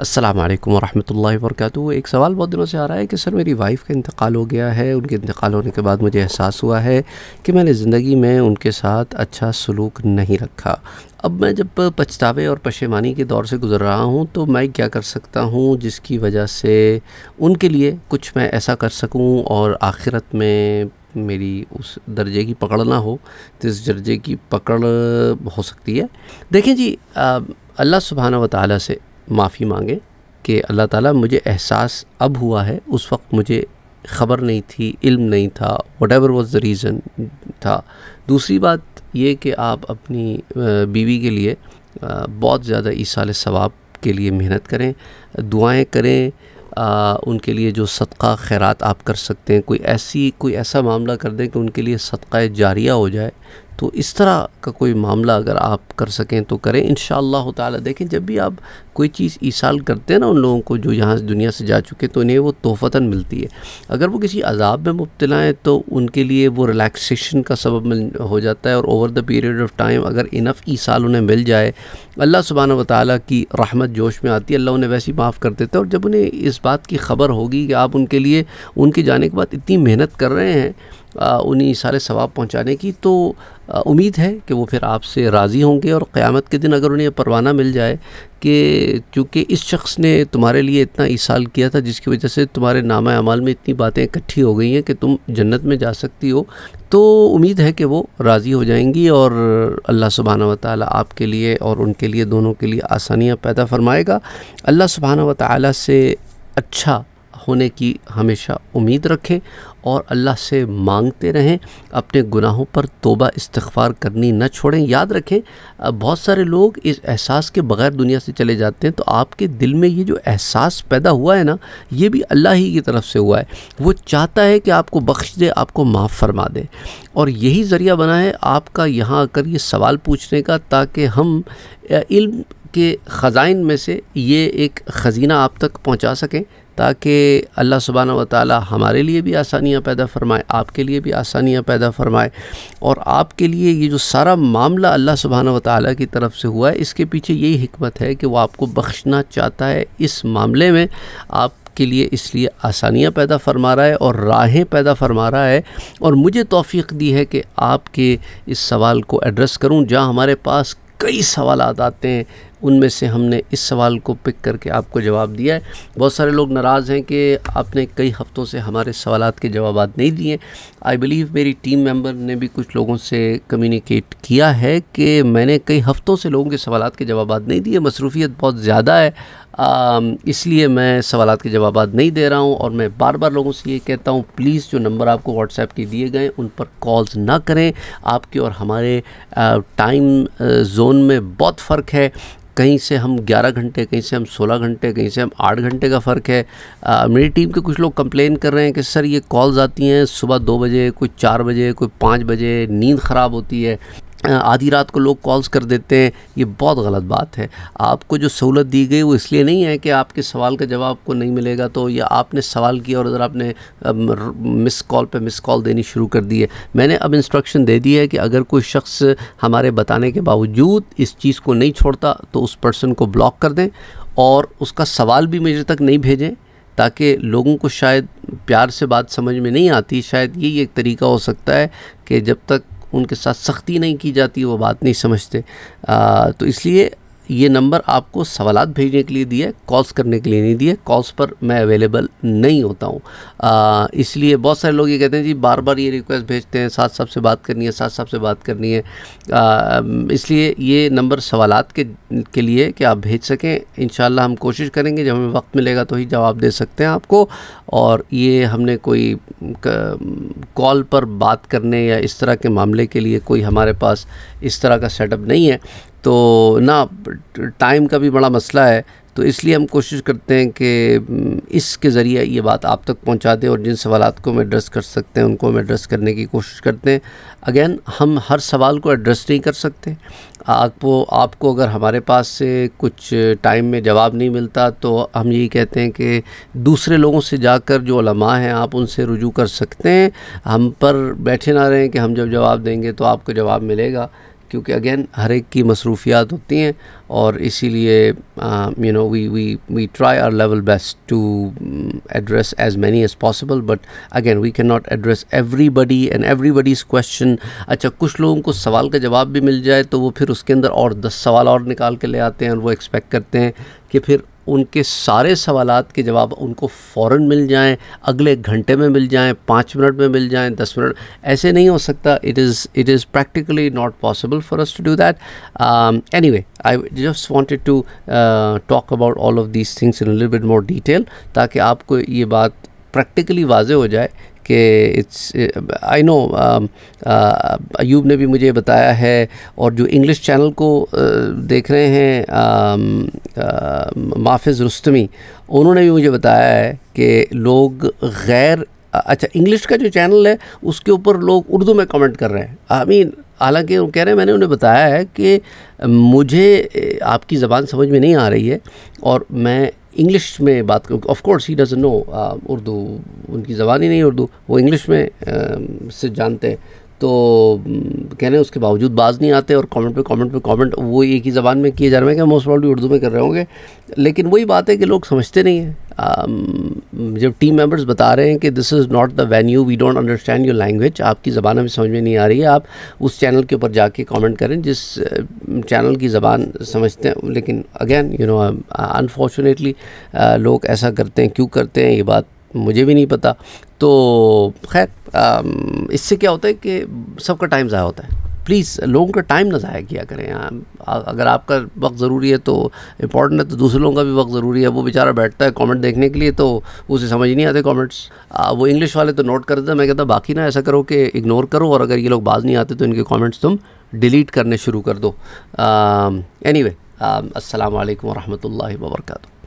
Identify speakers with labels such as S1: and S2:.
S1: असलकम वरहमल वर्क एक सवाल बहुत दिनों से आ रहा है कि सर मेरी वाइफ़ का इंतकाल हो गया है उनके इंतकाल होने के बाद मुझे एहसास हुआ है कि मैंने ज़िंदगी में उनके साथ अच्छा सलूक नहीं रखा अब मैं जब पछतावे और पशेमानी के दौर से गुज़र रहा हूँ तो मैं क्या कर सकता हूँ जिसकी वजह से उनके लिए कुछ मैं ऐसा कर सकूँ और आखिरत में मेरी उस दर्जे की पकड़ ना हो जिस दर्जे की पकड़ हो सकती है देखें जी अल्लाह सुबहाना व ताली से माफ़ी मांगे कि अल्लाह ताला मुझे एहसास अब हुआ है उस वक्त मुझे ख़बर नहीं थी इल्म नहीं था whatever was the reason था दूसरी बात ये कि आप अपनी बीवी के लिए बहुत ज़्यादा ईसाल सवाब के लिए मेहनत करें दुआएं करें आ, उनके लिए जो सदका खैरात आप कर सकते हैं कोई ऐसी कोई ऐसा मामला कर दें कि उनके लिए सदका जारिया हो जाए तो इस तरह का कोई मामला अगर आप कर सकें तो करें इन ताला देखें जब भी आप कोई चीज़ ईसाल करते हैं ना उन लोगों को जो यहाँ दुनिया से जा चुके हैं तो उन्हें वो तोहफ़ता मिलती है अगर वो किसी अजाब में मुबतला हैं तो उनके लिए वो रिलैक्सेशन का सबब हो जाता है और over the period of time अगर इनफ ईसाल उन्हें मिल जाए अल्लाह सुबहाना वाली की रहमत जोश में आती है अल्लाह उन्हें वैसे ही माफ़ कर देता है और जब उन्हें इस बात की ख़बर होगी कि आप उनके लिए उनके जाने के बाद इतनी मेहनत कर रहे हैं उन्हें सारे सवाब पहुँचाने की तो उम्मीद है कि वो फिर आपसे राज़ी होंगे और क़्यामत के दिन अगर उन्हें परवाना मिल जाए कि चूँकि इस शख्स ने तुम्हारे लिए इतना ईसाल किया था जिसकी वजह से तुम्हारे नामा अमाल में इतनी बातें इकट्ठी हो गई हैं कि तुम जन्नत में जा सकती हो तो उम्मीद है कि वो राज़ी हो जाएंगी और अल्लाह सुबहाना व ताली आपके लिए और उनके लिए दोनों के लिए आसानियाँ पैदा फरमाएगा अल्लाह सुबहाना व से अच्छा होने की हमेशा उम्मीद रखें और अल्लाह से मांगते रहें अपने गुनाहों पर तोबा इस्तगफार करनी न छोड़ें याद रखें बहुत सारे लोग इस एहसास के बगैर दुनिया से चले जाते हैं तो आपके दिल में ये जो एहसास पैदा हुआ है ना ये भी अल्लाह ही की तरफ से हुआ है वो चाहता है कि आपको बख्श दे आपको माफ़ फरमा दे और यही ज़रिया बना है आपका यहाँ आकर ये सवाल पूछने का ताकि हम इल्म के ख़ज़ाइन में से ये एक ख़ज़ीना आप तक पहुँचा सकें ताकि अल्लाह सुबहाना व हमारे लिए भी आसानियाँ पैदा फ़रमाए आपके लिए भी आसानियाँ पैदा फ़रमाए और आपके लिए ये जो सारा मामला अल्लाह सुबहाना व की तरफ से हुआ है इसके पीछे यही हमत है कि वो आपको बख्शना चाहता है इस मामले में आप के लिए इसलिए आसानियाँ पैदा फरमा रहा है और राहें पैदा फरमा रहा है और मुझे तोफ़ी दी है कि आपके इस सवाल को एड्रेस करूँ जहाँ हमारे पास कई सवाल आते हैं उनमें से हमने इस सवाल को पिक करके आपको जवाब दिया है बहुत सारे लोग नाराज़ हैं कि आपने कई हफ़्तों से हमारे सवाल के जवाब नहीं दिए आई बिलीव मेरी टीम मेंबर ने भी कुछ लोगों से कम्युनिकेट किया है कि मैंने कई हफ़्तों से लोगों के सवाल के जवाब नहीं दिए मसरूफियत बहुत ज़्यादा है इसलिए मैं सवाल के जवाब नहीं दे रहा हूँ और मैं बार बार लोगों से ये कहता हूँ प्लीज़ जो नंबर आपको व्हाट्सएप के दिए गए उन पर कॉल्स ना करें आपके और हमारे टाइम जोन में बहुत फ़र्क है कहीं से हम 11 घंटे कहीं से हम 16 घंटे कहीं से हम 8 घंटे का फ़र्क है आ, मेरी टीम के कुछ लोग कंप्लेन कर रहे हैं कि सर ये कॉल्स आती हैं सुबह दो बजे कोई चार बजे कोई पाँच बजे नींद ख़राब होती है आधी रात को लोग कॉल्स कर देते हैं ये बहुत गलत बात है आपको जो सहूलत दी गई वो इसलिए नहीं है कि आपके सवाल का जवाब आपको नहीं मिलेगा तो या आपने सवाल किया और अगर आपने मिस कॉल पे मिस कॉल देनी शुरू कर दी है मैंने अब इंस्ट्रक्शन दे दी है कि अगर कोई शख्स हमारे बताने के बावजूद इस चीज़ को नहीं छोड़ता तो उस पर्सन को ब्लॉक कर दें और उसका सवाल भी मेरे तक नहीं भेजें ताकि लोगों को शायद प्यार से बात समझ में नहीं आती शायद यही एक तरीका हो सकता है कि जब तक उनके साथ सख्ती नहीं की जाती वो बात नहीं समझते आ, तो इसलिए ये नंबर आपको सवाल भेजने के लिए दिए कॉल्स करने के लिए नहीं दिए कॉल्स पर मैं अवेलेबल नहीं होता हूँ इसलिए बहुत सारे लोग ये कहते हैं जी बार बार ये रिक्वेस्ट भेजते हैं साथ साहब से बात करनी है साथ साहब से बात करनी है इसलिए ये नंबर सवाल के के लिए कि आप भेज सकें इन हम कोशिश करेंगे जब हमें वक्त मिलेगा तो ही जवाब दे सकते हैं आपको और ये हमने कोई कॉल पर बात करने या इस तरह के मामले के लिए कोई हमारे पास इस तरह का सेटअप नहीं है तो ना टाइम का भी बड़ा मसला है तो इसलिए हम कोशिश करते हैं कि इसके ज़रिए ये बात आप तक पहुंचा दें और जिन सवाल को हम एड्रेस कर सकते हैं उनको हम एड्रेस करने की कोशिश करते हैं अगेन हम हर सवाल को एड्रेस नहीं कर सकते आपको आपको अगर हमारे पास से कुछ टाइम में जवाब नहीं मिलता तो हम यही कहते हैं कि दूसरे लोगों से जाकर जो लमा हैं आप उनसे रुजू कर सकते हैं हम पर बैठे ना रहें कि हम जब जवाब देंगे तो आपको जवाब मिलेगा क्योंकि अगेन हर एक की मसरूफियात होती हैं और इसीलिए you know we we we try our level best to address as many as possible but again we can not address everybody and everybody's question अच्छा कुछ लोगों को सवाल का जवाब भी मिल जाए तो वो फिर उसके अंदर और दस सवाल और निकाल के ले आते हैं और वो एक्सपेक्ट करते हैं कि फिर उनके सारे सवाल के जवाब उनको फ़ौर मिल जाएँ अगले घंटे में मिल जाएँ पाँच मिनट में मिल जाएँ दस मिनट ऐसे नहीं हो सकता it is it is practically not possible for us to do that anyway I just wanted to talk about all of these things in little more detail ताकि आपको ये बात प्रैक्टिकली वाज हो जाए कि इट्स आई नो अयूब ने भी मुझे बताया है और जो इंग्लिश चैनल को uh, देख रहे हैं um, माफिज़ रुस्तमी उन्होंने भी मुझे बताया है कि लोग गैर अच्छा इंग्लिश का जो चैनल है उसके ऊपर लोग उर्दू में कमेंट कर रहे हैं आई मीन हालांकि वो कह रहे हैं मैंने उन्हें बताया है कि मुझे आपकी ज़बान समझ में नहीं आ रही है और मैं इंग्लिश में बात करूँ of course he does know Urdu उनकी ज़बान ही नहीं उर्दू वो इंग्लिश में आ, से जानते हैं तो कह रहे हैं उसके बावजूद बाज नहीं आते और कमेंट पे कमेंट पे कमेंट वो एक ही ज़बान में किए जा रहे हैं कि मोस्ट प्रॉब्ली उर्दू में कर रहे होंगे लेकिन वही बात है कि लोग समझते नहीं हैं जब टीम मेंबर्स बता रहे हैं कि this is not the venue we don't understand your language आपकी ज़बान हमें समझ में नहीं आ रही है आप उस चैनल के ऊपर जाके कमेंट करें जिस चैनल की ज़बान समझते हैं लेकिन अगेन यू नो अनफॉर्चुनेटली लोग ऐसा करते हैं क्यों करते हैं ये बात मुझे भी नहीं पता तो खैर इससे क्या होता है कि सबका टाइम ज़ाया होता है प्लीज़ लोगों का टाइम ना ज़ाया किया करें आ, अगर आपका वक्त ज़रूरी है तो इंपॉर्टेंट है तो दूसरे लोगों का भी वक्त ज़रूरी है वो बेचारा बैठता है कमेंट देखने के लिए तो उसे समझ नहीं आते कमेंट्स वो इंग्लिश वाले तो नोट कर देते मैं कहता बाकी ना ऐसा करो कि इग्नोर करो और अगर ये लोग बाज नहीं आते तो इनके कॉमेंट्स तुम डिलीट करने शुरू कर दो एनी वे असलकम वरहमल वर्का